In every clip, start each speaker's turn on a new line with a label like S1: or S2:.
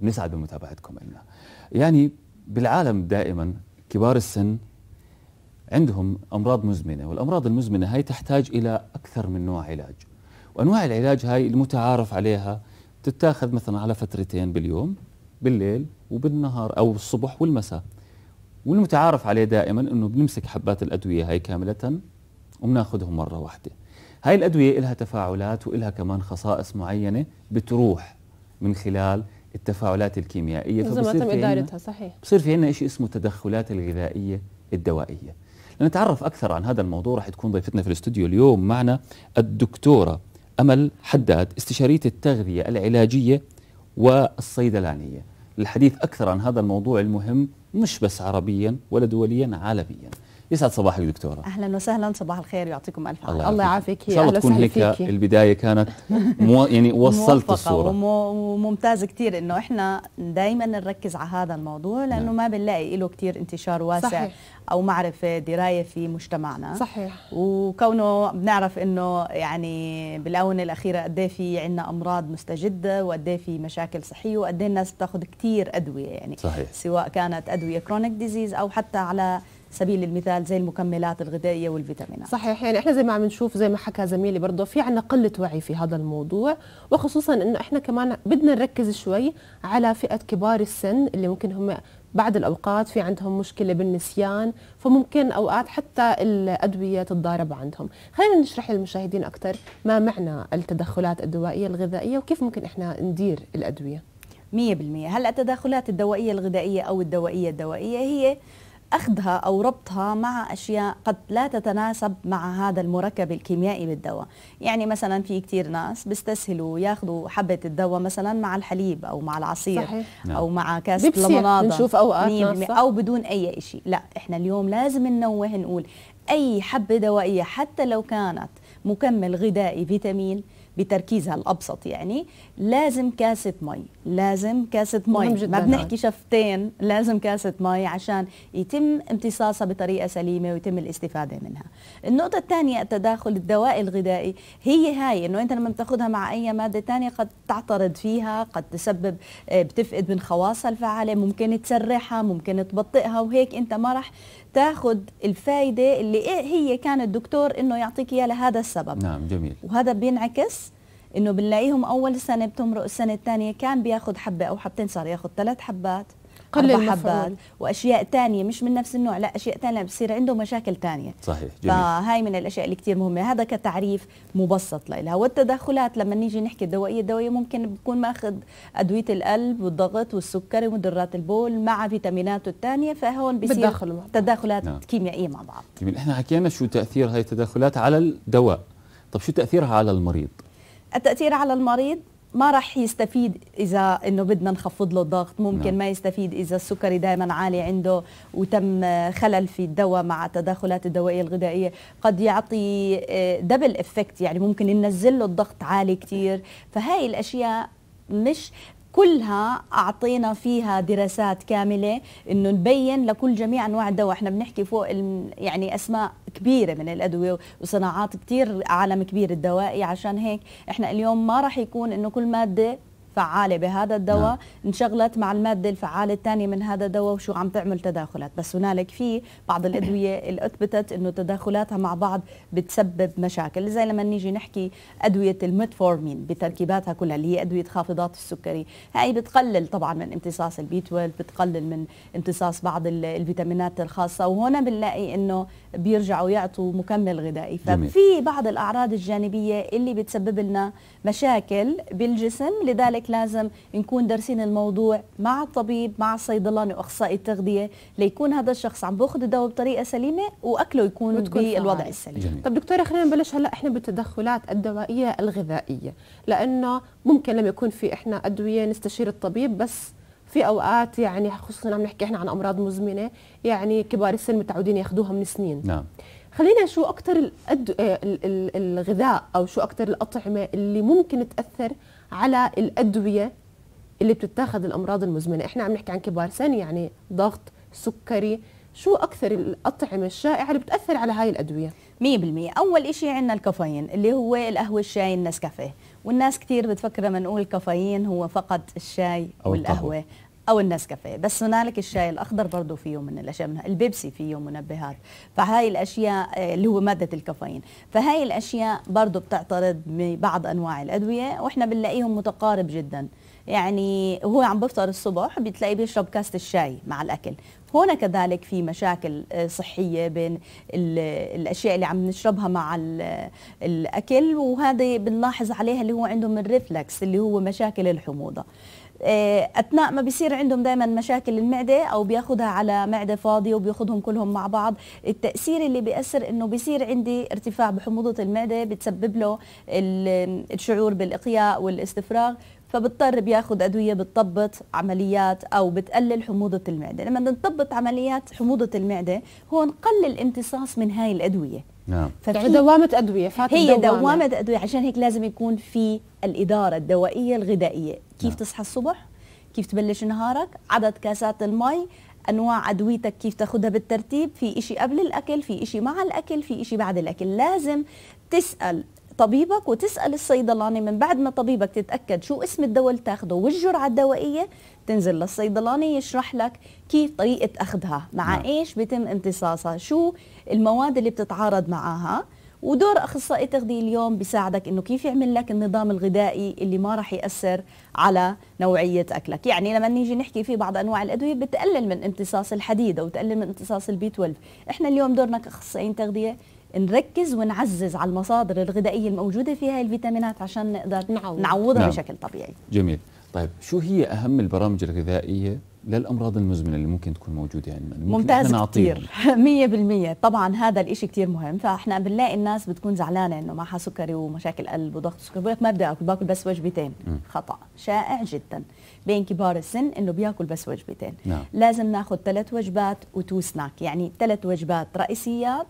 S1: بنسعد بمتابعتكم لنا يعني بالعالم دائما كبار السن عندهم أمراض مزمنة والأمراض المزمنة هاي تحتاج إلى أكثر من نوع علاج وأنواع العلاج هاي المتعارف عليها تتاخذ مثلا على فترتين باليوم بالليل وبالنهار أو الصبح والمساء والمتعارف عليه دائما أنه بنمسك حبات الأدوية هاي كاملة وبناخذهم مرة واحدة هاي الأدوية إلها تفاعلات وإلها كمان خصائص معينة بتروح من خلال التفاعلات الكيميائيه فبصير تم ادارتها صحيح بصير في عنا شيء اسمه التدخلات الغذائيه الدوائيه لنتعرف اكثر عن هذا الموضوع راح تكون ضيفتنا في الاستوديو اليوم معنا الدكتوره امل حداد استشاريه التغذيه العلاجيه والصيدلانيه للحديث اكثر عن هذا الموضوع المهم مش بس عربيا ولا دوليا عالميا يسعد صباحك دكتوره
S2: اهلا وسهلا صباح الخير يعطيكم الف عافيه الله يعافيك ان شاء الله تكون هيك
S1: البدايه كانت مو يعني وصلت الصوره
S2: وممتاز كثير انه احنا دائما نركز على هذا الموضوع لانه نعم. ما بنلاقي له كثير انتشار واسع صحيح. او معرفه درايه في مجتمعنا صحيح وكونه بنعرف انه يعني بالاونه الاخيره قد إيه في عندنا امراض مستجده وقد إيه في مشاكل صحيه وقد إيه الناس بتاخذ كثير ادويه يعني صحيح. سواء كانت ادويه كرونيك ديزيز او حتى على
S3: سبيل المثال زي المكملات الغذائيه والفيتامينات صحيح يعني احنا زي ما عم نشوف زي ما حكى زميلي برضه في عندنا قله وعي في هذا الموضوع وخصوصا انه احنا كمان بدنا نركز شوي على فئه كبار السن اللي ممكن هم بعد الاوقات في عندهم مشكله بالنسيان فممكن اوقات حتى الادويه تتضارب عندهم خلينا نشرح للمشاهدين اكثر ما معنى التدخلات الدوائيه الغذائيه وكيف ممكن احنا ندير الادويه 100% هلا التدخلات الدوائيه الغذائيه او الدوائيه الدوائيه هي أخذها أو
S2: ربطها مع أشياء قد لا تتناسب مع هذا المركب الكيميائي بالدواء يعني مثلا في كثير ناس بيستسهلوا ياخذوا حبة الدواء مثلا مع الحليب أو مع العصير صحيح. نعم. أو مع كاس ليمونادة بنشوف أوقات أو بدون أي شيء لا إحنا اليوم لازم ننوه نقول أي حبة دوائية حتى لو كانت مكمل غذائي فيتامين بتركيزها الابسط يعني لازم كاسة مي لازم كاسة مي ما بنحكي شفتين لازم كاسة مي عشان يتم امتصاصها بطريقة سليمة ويتم الاستفادة منها النقطة الثانية التداخل الدوائي الغذائي هي هاي انه انت لما بتاخذها مع اي مادة ثانية قد تعترض فيها قد تسبب آه، بتفقد من خواصها الفعالة ممكن تسرحها ممكن تبطئها وهيك انت ما راح تاخذ الفائدة اللي إيه هي كان الدكتور انه يعطيك اياها لهذا السبب نعم جميل وهذا بينعكس انه بنلاقيهم اول سنه بتمرق السنه الثانيه كان بياخذ حبه او حبتين صار ياخذ ثلاث حبات قلل حبات واشياء ثانيه مش من نفس النوع لا اشياء ثانيه بصير عنده مشاكل ثانيه صحيح جميل. فهاي من الاشياء اللي كثير مهمه هذا كتعريف مبسط لها والتدخلات لما نيجي نحكي الدوائيه الدوائيه ممكن بكون ماخذ ادويه القلب والضغط والسكري ومدرات البول مع فيتاميناته الثانيه فهون بصير تداخلات نعم. كيميائيه مع بعض
S1: جميل احنا حكينا شو تاثير هاي التداخلات على الدواء طب شو تاثيرها على المريض
S2: التاثير على المريض ما راح يستفيد اذا انه بدنا نخفض له الضغط ممكن نعم. ما يستفيد اذا السكري دائما عالي عنده وتم خلل في الدواء مع تداخلات الدوائيه الغذائيه قد يعطي دبل آه، افكت يعني ممكن ينزل له الضغط عالي كثير فهاي الاشياء مش كلها اعطينا فيها دراسات كامله انه نبين لكل جميع انواع الدواء احنا بنحكي فوق يعني اسماء كبيره من الادويه وصناعات كثير عالم كبير الدوائي عشان هيك احنا اليوم ما راح يكون انه كل ماده فعاله بهذا الدواء نعم. انشغلت مع الماده الفعاله الثانيه من هذا الدواء وشو عم تعمل تداخلات بس هنالك في بعض الادويه اللي اثبتت انه تداخلاتها مع بعض بتسبب مشاكل زي لما نيجي نحكي ادويه الميتفورمين بتركيباتها كلها اللي هي ادويه خافضات السكري هاي بتقلل طبعا من امتصاص البي 12 بتقلل من امتصاص بعض الفيتامينات الخاصه وهنا بنلاقي انه بيرجعوا يعطوا مكمل غذائي ففي بعض الاعراض الجانبيه اللي بتسبب لنا مشاكل بالجسم لذلك لذلك لازم نكون دارسين الموضوع مع الطبيب مع الصيدلاني واخصائي التغذيه ليكون هذا الشخص عم باخذ الدواء بطريقه
S3: سليمه واكله يكون بالوضع السليم جميل. طب دكتوره خلينا نبلش هلا احنا بالتدخلات الدوائيه الغذائيه لانه ممكن لما يكون في احنا ادويه نستشير الطبيب بس في اوقات يعني خصوصا عم نحكي احنا عن امراض مزمنه يعني كبار السن متعودين ياخذوها من سنين نعم خلينا شو اكثر الأد... آه، الغذاء او شو اكثر الاطعمه اللي ممكن تاثر على الادويه اللي بتتاخذ الامراض المزمنه احنا عم نحكي عن كبار سن يعني ضغط سكري شو اكثر الاطعمه الشائعه اللي بتاثر على هاي الادويه 100% اول شيء عندنا الكافيين اللي هو القهوه
S2: الشاي النسكافيه والناس كثير بتفكر لما نقول كافيين هو فقط الشاي أو والقهوه او النسكافيه بس هنالك الشاي الاخضر برضه فيه من الاشياء منها البيبسي فيه منبهات فهاي الاشياء آه، اللي هو ماده الكافيين فهاي الاشياء برضه بتعترض ببعض انواع الادويه واحنا بنلاقيهم متقارب جدا يعني هو عم بفطر الصبح بتلاقيه بيشرب كاسه الشاي مع الاكل هنا كذلك في مشاكل آه، صحيه بين الاشياء اللي عم نشربها مع الاكل وهذا بنلاحظ عليها اللي هو عندهم الريفلكس اللي هو مشاكل الحموضه آه، اثناء ما بيصير عندهم دائما مشاكل المعده او بياخذها على معده فاضيه وبياخذهم كلهم مع بعض التاثير اللي بياثر انه بيصير عندي ارتفاع بحموضه المعده بتسبب له الشعور بالاقياء والاستفراغ فبضطر بياخذ ادويه بتطبط عمليات او بتقلل حموضه المعده لما نطبط عمليات حموضه المعده هون قل الامتصاص من هاي الادويه
S1: نعم يعني دوامة
S2: أدوية هي دوامة. دوامة أدوية عشان هيك لازم يكون في الإدارة الدوائية الغذائية كيف نعم. تصحى الصبح كيف تبلش نهارك عدد كاسات المي انواع ادويتك كيف تاخذها بالترتيب في إشي قبل الاكل في إشي مع الاكل في إشي بعد الاكل لازم تسال طبيبك وتسال الصيدلاني من بعد ما طبيبك تتاكد شو اسم الدواء اللي تاخده والجرعه الدوائيه تنزل للصيدلاني يشرح لك كيف طريقه اخذها مع نعم. ايش بيتم امتصاصها شو المواد اللي بتتعارض معها ودور اخصائي تغذيه اليوم بيساعدك انه كيف يعمل لك النظام الغذائي اللي ما راح ياثر على نوعيه اكلك، يعني لما نيجي نحكي في بعض انواع الادويه بتقلل من امتصاص الحديد او بتقلل من امتصاص البي 12، احنا اليوم دورنا كاخصائيين تغذيه نركز ونعزز على المصادر الغذائيه الموجوده فيها الفيتامينات عشان نقدر نعوض. نعوضها نعم. بشكل طبيعي
S1: جميل طيب شو هي اهم البرامج الغذائيه للامراض المزمنه اللي ممكن تكون موجوده عندنا يعني ممتاز
S2: كثير 100% طبعا هذا الإشي كثير مهم فاحنا بنلاقي الناس بتكون زعلانه انه معها سكري ومشاكل قلب وضغط سكر ما بدي اكل باكل بس وجبتين م. خطا شائع جدا بين كبار السن انه بياكل بس وجبتين نعم. لازم ناخذ ثلاث وجبات وتو سناك يعني ثلاث وجبات رئيسيات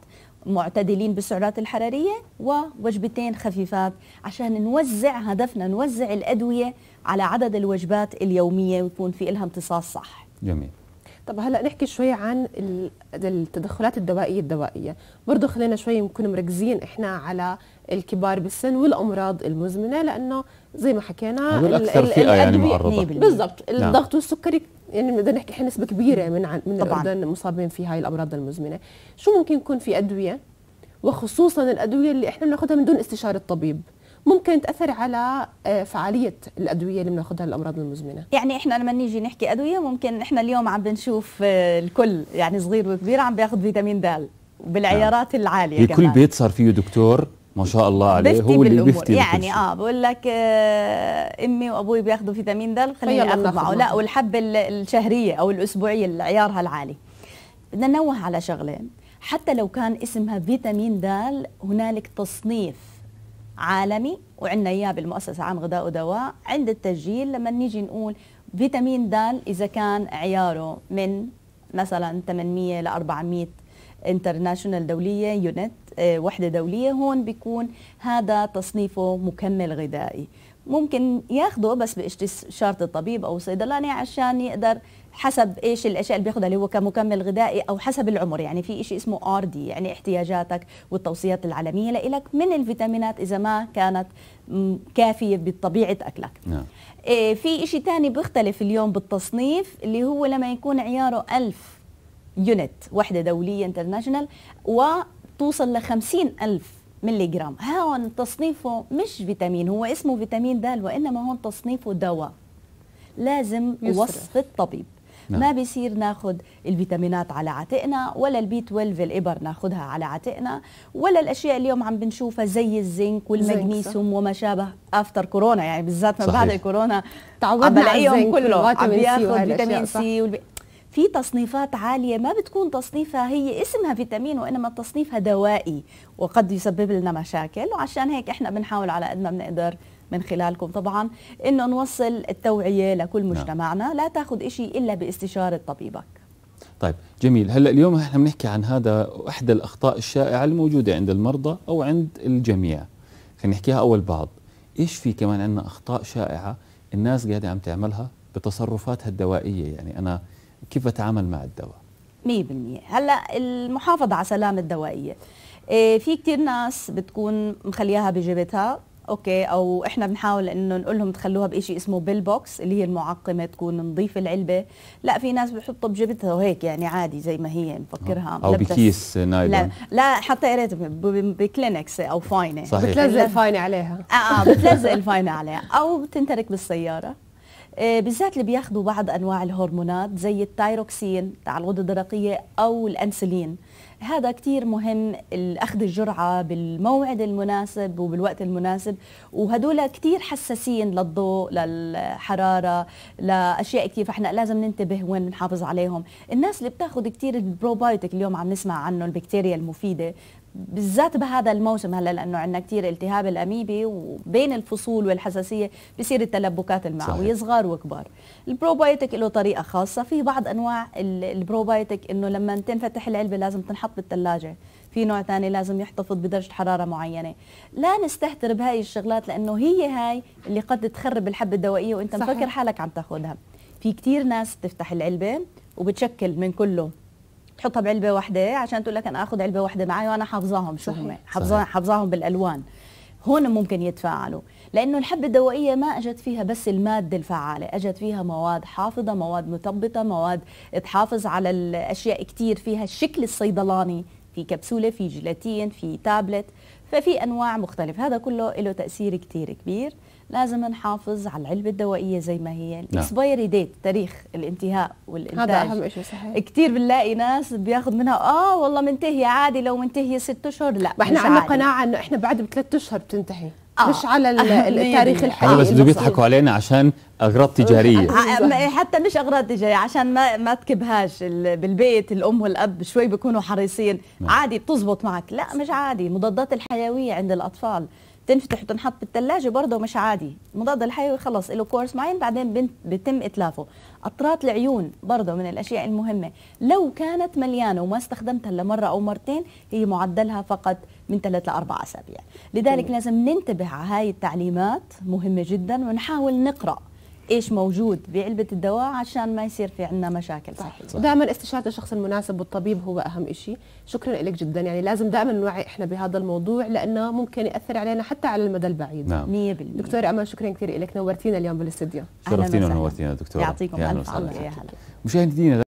S2: معتدلين بالسعرات الحرارية ووجبتين خفيفات عشان نوزع هدفنا نوزع الأدوية على عدد الوجبات اليومية ويكون
S3: في لها امتصاص صح جميل طب هلا نحكي شوي عن التدخلات الدوائيه الدوائيه برضه خلينا شوي نكون مركزين احنا على الكبار بالسن والامراض المزمنه لانه زي ما حكينا يعني الاكثر اكثر فئه يعني معرضه بالضبط الضغط نعم. والسكري يعني بدنا نحكي احنا نسبه كبيره من من طبعاً. الاردن مصابين في هاي الامراض المزمنه شو ممكن يكون في ادويه وخصوصا الادويه اللي احنا بناخذها من دون استشاره الطبيب ممكن تاثر على آه، فعاليه الادويه اللي بناخذها للامراض المزمنه
S2: يعني احنا لما نيجي نحكي ادويه ممكن احنا اليوم عم بنشوف آه، الكل يعني صغير وكبير عم بياخذ فيتامين د بالعيارات نعم. العاليه كمان. كل بيت
S1: صار فيه دكتور ما شاء الله عليه بفتي هو اللي بيفتي يعني اه
S2: بقول لك آه امي وابوي بياخذوا فيتامين د خليني اخذ معه لا والحبه الشهريه او الاسبوعيه اللي عيارها العالي بدنا ننوه على شغله حتى لو كان اسمها فيتامين د هنالك تصنيف عالمي وعندنا اياه بالمؤسسه عام غذاء ودواء عند التسجيل لما نيجي نقول فيتامين د اذا كان عياره من مثلا 800 ل 400 انترناشونال دوليه يونت آه، وحده دوليه هون بيكون هذا تصنيفه مكمل غذائي ممكن ياخذه بس باستشاره الطبيب او الصيدلاني عشان يقدر حسب ايش الاشياء اللي بياخذها اللي هو كمكمل غذائي او حسب العمر يعني في شيء اسمه ار دي يعني احتياجاتك والتوصيات العالميه لإلك من الفيتامينات اذا ما كانت كافيه بطبيعه اكلك نعم. آه، في شيء ثاني بيختلف اليوم بالتصنيف اللي هو لما يكون عياره 1000 يونت وحدة دولية انترناشونال وتوصل ل ألف ملي جرام هون تصنيفه مش فيتامين هو اسمه فيتامين د وإنما هون تصنيفه دواء لازم يسرف. وصف الطبيب نعم. ما بيصير ناخذ الفيتامينات على عاتقنا ولا البي 12 الابر ناخذها على عاتقنا ولا الاشياء اليوم عم بنشوفها زي الزنك والمغنيسيوم وما شابه افتر كورونا يعني بالذات ما بعد الكورونا تعودنا عليهم كله عم بياخذ فيتامين سي والبي... في تصنيفات عاليه ما بتكون تصنيفها هي اسمها فيتامين وانما تصنيفها دوائي وقد يسبب لنا مشاكل وعشان هيك احنا بنحاول على قد ما بنقدر من خلالكم طبعا انه نوصل التوعيه لكل نعم. مجتمعنا لا تاخذ شيء الا باستشاره طبيبك
S1: طيب جميل هلا اليوم احنا بنحكي عن هذا احدى الاخطاء الشائعه الموجوده عند المرضى او عند الجميع خلينا نحكيها اول بعض ايش في كمان عندنا اخطاء شائعه الناس قاعده عم تعملها بتصرفاتها الدوائيه يعني انا كيف بتعامل مع الدواء
S2: 100% هلا المحافظه على سلامه الدوائيه إيه، في كثير ناس بتكون مخلياها بجيبتها اوكي او احنا بنحاول انه نقول لهم تخلوها بشيء اسمه بيل بوكس اللي هي المعقمه تكون نظيف العلبه لا في ناس بحطها بجيبتها وهيك يعني عادي زي ما هي مفكرها او بكيس نايلون لا, لا حتى قريت بكلينكس او فاينه صحيح بتلزق الفاينه عليها آه،, آه بتلزق الفاينه عليها او بتنترك بالسياره آه، بالذات اللي بياخذوا بعض انواع الهرمونات زي التايروكسين تاع الغده الدرقيه او الانسولين هذا كثير مهم أخذ الجرعة بالموعد المناسب وبالوقت المناسب وهدول كثير حساسين للضوء للحرارة لأشياء كثير فإحنا لازم ننتبه وين بنحافظ عليهم الناس اللي بتاخذ كثير البروبايوتيك اليوم عم نسمع عنه البكتيريا المفيدة بالذات بهذا الموسم هلا لانه عندنا كثير التهاب الاميبي وبين الفصول والحساسيه بصير التلبكات المعويه صغار وكبار البروبايوتيك له طريقه خاصه في بعض انواع البروبايوتيك انه لما تنفتح العلبه لازم تنحط ينحط بالثلاجه في نوع ثاني لازم يحتفظ بدرجه حراره معينه لا نستهتر بهاي الشغلات لانه هي هاي اللي قد تخرب الحبه الدوائيه وانت صحيح. مفكر حالك عم تاخذها في كثير ناس بتفتح العلبه وبتشكل من كله تحطها بعلبه واحده عشان تقول لك انا اخذ علبه واحده معي وانا حافظاهم شو هم حافظاهم بالالوان هون ممكن يتفاعلوا لأنه الحبة الدوائية ما أجت فيها بس المادة الفعالة أجت فيها مواد حافظة مواد مثبطة مواد تحافظ على الأشياء كثير فيها الشكل الصيدلاني في كبسولة في جيلاتين في تابلت ففي أنواع مختلفة هذا كله له تأثير كثير كبير لازم نحافظ على العلبة الدوائية زي ما هي الاكسبايري نعم. ديت تاريخ الانتهاء والإنتاج هذا أهم شيء صحيح
S3: كثير بنلاقي ناس بياخذ منها آه والله منتهية عادي لو منتهية ست أشهر لا ما احنا عندنا قناعة إنه احنا بعد بثلاث أشهر بتنتهي آه. مش على التاريخ
S2: الحقيقي
S1: أيوة، بس بده بيضحكوا علينا عشان اغراض تجاريه آه،
S2: آه، إيه، حتى مش اغراض تجاريه عشان ما ما تكبهاش بالبيت الام والاب شوي بيكونوا حريصين نعم. عادي بتزبط معك لا مش عادي مضادات الحيويه عند الاطفال تنفتح وتنحط بالثلاجه برضه مش عادي مضاد الحيوي خلص له كورس معين بعدين بيتم اتلافه قطرات العيون برضه من الاشياء المهمه لو كانت مليانه وما استخدمتها الا مره او مرتين هي معدلها فقط من ثلاث لاربع اسابيع لذلك لازم ننتبه على هاي التعليمات مهمه جدا ونحاول نقرا ايش موجود بعلبه الدواء
S3: عشان ما يصير في عندنا مشاكل صحيه صح. دائما استشاره الشخص المناسب والطبيب هو اهم شيء شكرا لك جدا يعني لازم دائما نوعي احنا بهذا الموضوع لانه ممكن ياثر علينا حتى على المدى البعيد نعم 100% دكتوره امل شكرا كثير لك نورتينا اليوم بالاستديو شرفتينا ونورتينا دكتور يعطيكم الف عافيه يا هلا
S1: مشاهدينا